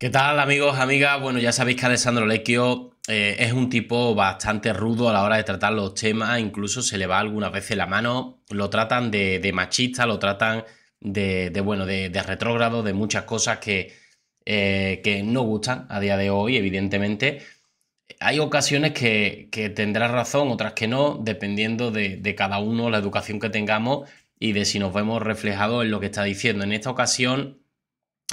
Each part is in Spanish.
¿Qué tal amigos, amigas? Bueno, ya sabéis que Alessandro Lecchio eh, es un tipo bastante rudo a la hora de tratar los temas, incluso se le va algunas veces la mano, lo tratan de, machista, lo tratan de, bueno, de, retrógrado, de muchas cosas que, eh, que, no gustan a día de hoy, evidentemente. Hay ocasiones que, que tendrá razón, otras que no, dependiendo de cada uno, la educación que tengamos y de si nos vemos reflejados en lo que está diciendo. En esta ocasión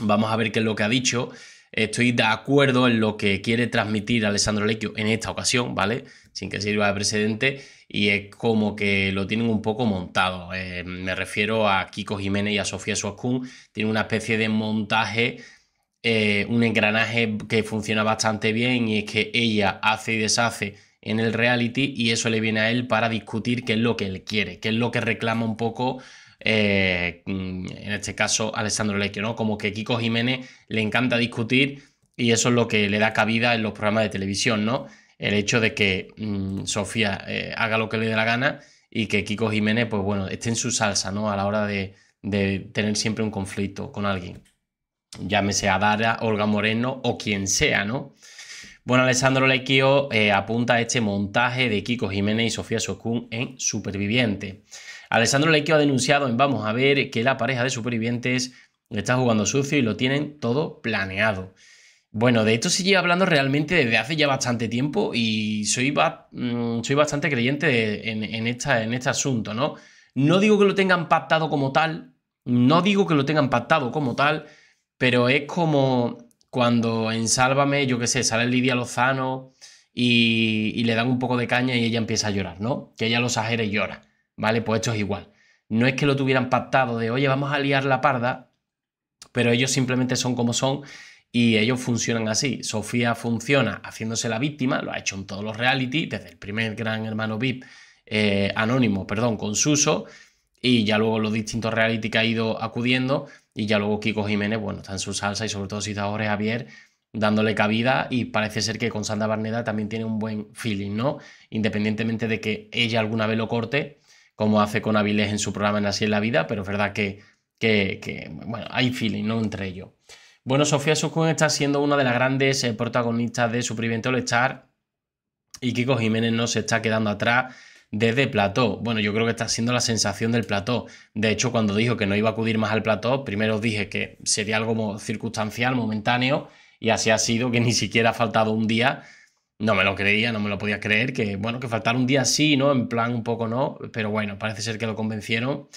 vamos a ver qué es lo que ha dicho Estoy de acuerdo en lo que quiere transmitir Alessandro Lecchio en esta ocasión, ¿vale? Sin que sirva de precedente, y es como que lo tienen un poco montado. Eh, me refiero a Kiko Jiménez y a Sofía Suascún. Tienen una especie de montaje, eh, un engranaje que funciona bastante bien, y es que ella hace y deshace en el reality, y eso le viene a él para discutir qué es lo que él quiere, qué es lo que reclama un poco eh, mm, en este caso Alessandro Lecchio, ¿no? Como que Kiko Jiménez le encanta discutir y eso es lo que le da cabida en los programas de televisión, ¿no? El hecho de que mm, Sofía eh, haga lo que le dé la gana y que Kiko Jiménez, pues bueno, esté en su salsa, ¿no? A la hora de, de tener siempre un conflicto con alguien. Llámese a Dara, Olga Moreno o quien sea, ¿no? Bueno, Alessandro Lequio eh, apunta a este montaje de Kiko Jiménez y Sofía Socún en Superviviente. Alessandro Lequio ha denunciado en Vamos a ver que la pareja de supervivientes está jugando sucio y lo tienen todo planeado. Bueno, de esto se lleva hablando realmente desde hace ya bastante tiempo y soy, mm, soy bastante creyente en, en este asunto, ¿no? No digo que lo tengan pactado como tal, no digo que lo tengan pactado como tal, pero es como cuando en Sálvame, yo qué sé, sale Lidia Lozano y, le dan un poco de caña y ella empieza a llorar, ¿no? Que ella lo exagere y llora, ¿vale? Pues esto es igual. No es que lo tuvieran pactado de, oye, vamos a liar la parda, pero ellos simplemente son como son y ellos funcionan así. Sofía funciona haciéndose la víctima, lo ha hecho en todos los reality, desde el primer gran hermano VIP, eh, anónimo, perdón, con Suso, y ya luego los distintos reality que ha ido acudiendo y ya luego Kiko Jiménez, bueno, está en su salsa y sobre todo si está Javier dándole cabida y parece ser que con Sandra Barneda también tiene un buen feeling, ¿no? Independientemente de que ella alguna vez lo corte, como hace con Avilés en su programa en Así es la Vida, pero es verdad que, que, bueno, hay feeling, ¿no? Entre ellos. Bueno, Sofía Sucún está siendo una de las grandes eh, protagonistas de su All Star y Kiko Jiménez no se está quedando atrás desde plató. Bueno, yo creo que está siendo la sensación del plató. De hecho, cuando dijo que no iba a acudir más al plató, primero dije que sería algo circunstancial, momentáneo, y así ha sido que ni siquiera ha faltado un día. No me lo creía, no me lo podía creer, que bueno, que faltara un día sí, ¿no? En plan un poco no, pero bueno, parece ser que lo convencieron.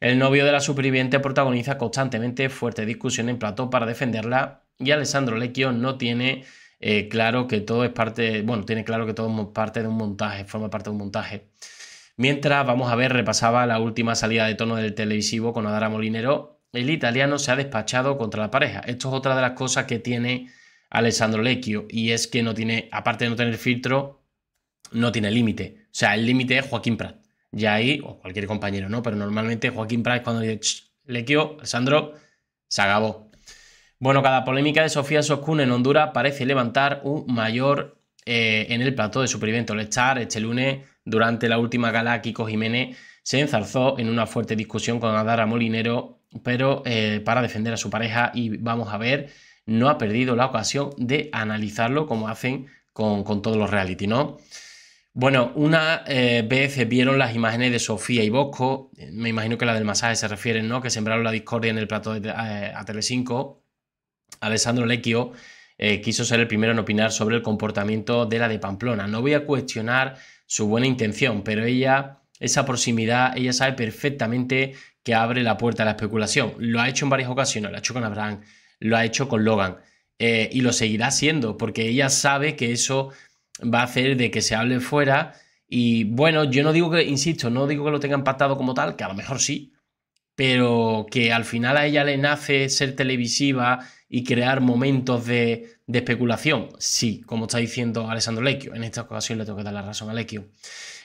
El novio de la superviviente protagoniza constantemente fuerte discusión en plató para defenderla y Alessandro Lecchio no tiene eh, claro que todo es parte, bueno, tiene claro que todo es parte de un montaje, forma parte de un montaje. Mientras, vamos a ver, repasaba la última salida de tono del televisivo con Adara Molinero. El italiano se ha despachado contra la pareja. Esto es otra de las cosas que tiene Alessandro Lecchio y es que no tiene, aparte de no tener filtro, no tiene límite. O sea, el límite es Joaquín Prat. Ya ahí, o cualquier compañero, ¿no? Pero normalmente Joaquín Prat cuando dice, Lecchio, Alessandro, se acabó. Bueno, cada polémica de Sofía Soskun en Honduras parece levantar un mayor eh, en el plato de supervivientes. El Star este lunes, durante la última gala, Kiko Jiménez se enzarzó en una fuerte discusión con Adara Molinero, pero eh, para defender a su pareja y vamos a ver, no ha perdido la ocasión de analizarlo como hacen con, todos los reality, ¿no? Bueno, una eh, vez vieron las imágenes de Sofía y Bosco, me imagino que la del masaje se refieren, ¿no? Que sembraron la discordia en el plato de, a, 5 Telecinco Alessandro Lecchio eh, quiso ser el primero en opinar sobre el comportamiento de la de Pamplona. No voy a cuestionar su buena intención, pero ella, esa proximidad, ella sabe perfectamente que abre la puerta a la especulación. Lo ha hecho en varias ocasiones, lo ha hecho con Abraham, lo ha hecho con Logan eh, y lo seguirá haciendo porque ella sabe que eso va a hacer de que se hable fuera. Y bueno, yo no digo que, insisto, no digo que lo tengan pactado como tal, que a lo mejor sí, pero que al final a ella le nace ser televisiva y crear momentos de, especulación. Sí, como está diciendo Alessandro Lecchio, en esta ocasión le tengo que dar la razón a Lecchio.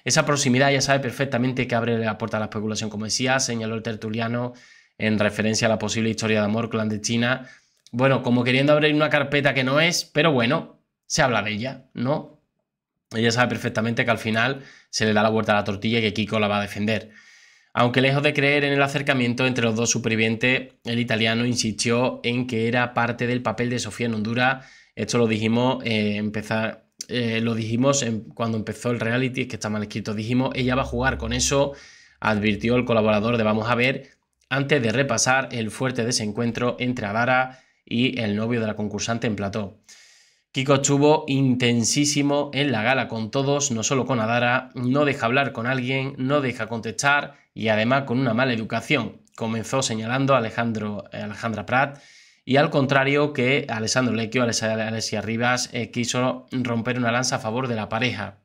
Esa proximidad ya sabe perfectamente que abre la puerta a la especulación, como decía, señaló el tertuliano en referencia a la posible historia de amor clandestina. Bueno, como queriendo abrir una carpeta que no es, pero bueno, se habla de ella, ¿no? Ella sabe perfectamente que al final se le da la vuelta a la tortilla y que Kiko la va a defender. Aunque lejos de creer en el acercamiento entre los dos supervivientes, el italiano insistió en que era parte del papel de Sofía en Honduras. Esto lo dijimos, eh, empezar, eh, lo dijimos cuando empezó el reality, que está mal escrito. Dijimos, ella va a jugar con eso, advirtió el colaborador de Vamos a ver, antes de repasar el fuerte desencuentro entre Adara y el novio de la concursante en plató. Kiko estuvo intensísimo en la gala con todos, no solo con Adara, no deja hablar con alguien, no deja contestar y además con una mala educación. Comenzó señalando eh, Alejandra Prat y al contrario que Alessandro Lecchio, Alessia Rivas, eh, quiso romper una lanza a favor de la pareja.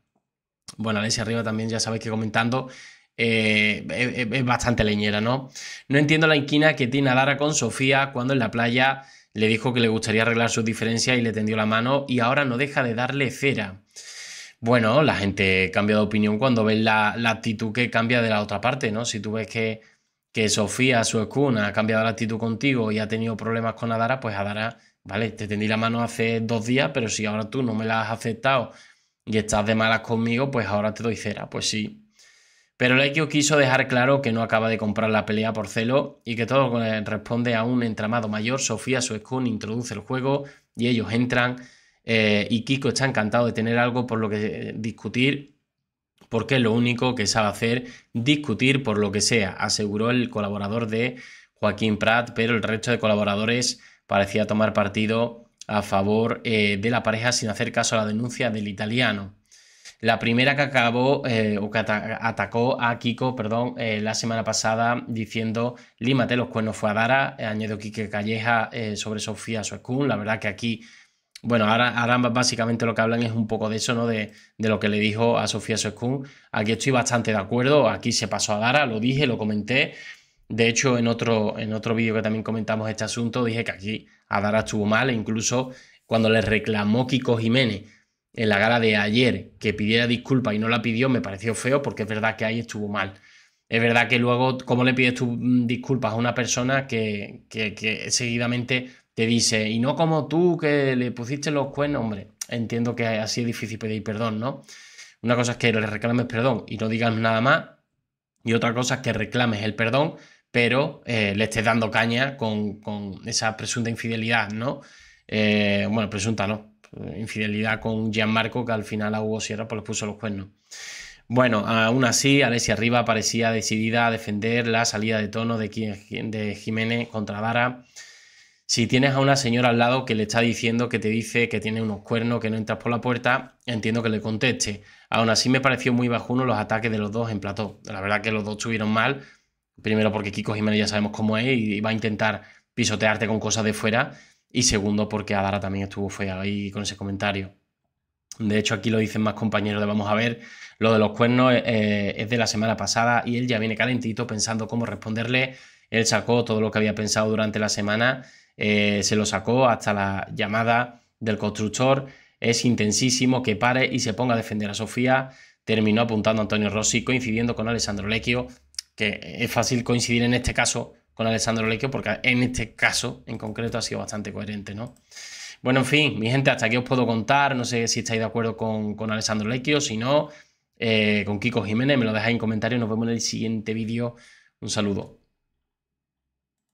Bueno, Alessia Rivas también ya sabéis que comentando eh, es, es, bastante leñera, ¿no? No entiendo la inquina que tiene Adara con Sofía cuando en la playa le dijo que le gustaría arreglar sus diferencias y le tendió la mano y ahora no deja de darle cera. Bueno, la gente cambia de opinión cuando ve la, actitud que cambia de la otra parte, ¿no? Si tú ves que, que Sofía, su escuna, ha cambiado la actitud contigo y ha tenido problemas con Adara, pues Adara, vale, te tendí la mano hace dos días, pero si ahora tú no me la has aceptado y estás de malas conmigo, pues ahora te doy cera. Pues sí, pero Lekio quiso dejar claro que no acaba de comprar la pelea por celo y que todo responde a un entramado mayor. Sofía escón introduce el juego y ellos entran. Eh, y Kiko está encantado de tener algo por lo que eh, discutir, porque es lo único que sabe hacer, discutir por lo que sea, aseguró el colaborador de Joaquín Prat, pero el resto de colaboradores parecía tomar partido a favor eh, de la pareja sin hacer caso a la denuncia del italiano. La primera que acabó eh, o que atacó a Kiko, perdón, eh, la semana pasada diciendo límate los cuernos fue a Dara, eh, añadió Quique Calleja sobre Sofía Suescún. La verdad que aquí, bueno, ahora, ahora, básicamente lo que hablan es un poco de eso, ¿no? De, lo que le dijo a Sofía Suescun. Aquí estoy bastante de acuerdo, aquí se pasó a Dara, lo dije, lo comenté. De hecho, en otro, en otro vídeo que también comentamos este asunto, dije que aquí a Dara estuvo mal e incluso cuando le reclamó Kiko Jiménez en la gala de ayer que pidiera disculpa y no la pidió me pareció feo porque es verdad que ahí estuvo mal. Es verdad que luego, ¿cómo le pides tú mm, disculpas a una persona que, seguidamente te dice, y no como tú que le pusiste los cuernos? Hombre, entiendo que así es difícil pedir perdón, ¿no? Una cosa es que le reclames perdón y no digas nada más, y otra cosa es que reclames el perdón, pero eh, le estés dando caña con, esa presunta infidelidad, ¿no? Eh, bueno, presunta no, eh, infidelidad con Gianmarco, que al final a Hugo Sierra pues, le puso los cuernos. Bueno, aún así, Alessia Arriba parecía decidida a defender la salida de tono de, de Jiménez contra Dara. Si tienes a una señora al lado que le está diciendo que te dice que tiene unos cuernos, que no entras por la puerta, entiendo que le conteste. Aún así, me pareció muy bajuno los ataques de los dos en plató. La verdad que los dos estuvieron mal. Primero porque Kiko Jiménez ya sabemos cómo es y va a intentar pisotearte con cosas de fuera y segundo, porque Adara también estuvo fea ahí con ese comentario. De hecho, aquí lo dicen más compañeros de Vamos a ver, lo de los cuernos eh, eh, es de la semana pasada y él ya viene calentito pensando cómo responderle. Él sacó todo lo que había pensado durante la semana, eh, se lo sacó hasta la llamada del constructor. Es intensísimo que pare y se ponga a defender a Sofía. Terminó apuntando a Antonio Rossi, coincidiendo con Alessandro Lecchio, que es fácil coincidir en este caso con Alessandro Lecchio, porque en este caso en concreto ha sido bastante coherente, ¿no? Bueno, en fin, mi gente, hasta aquí os puedo contar. No sé si estáis de acuerdo con, Alessandro Lecchio, si no, eh, con Kiko Jiménez, me lo dejáis en comentarios. Nos vemos en el siguiente vídeo. Un saludo.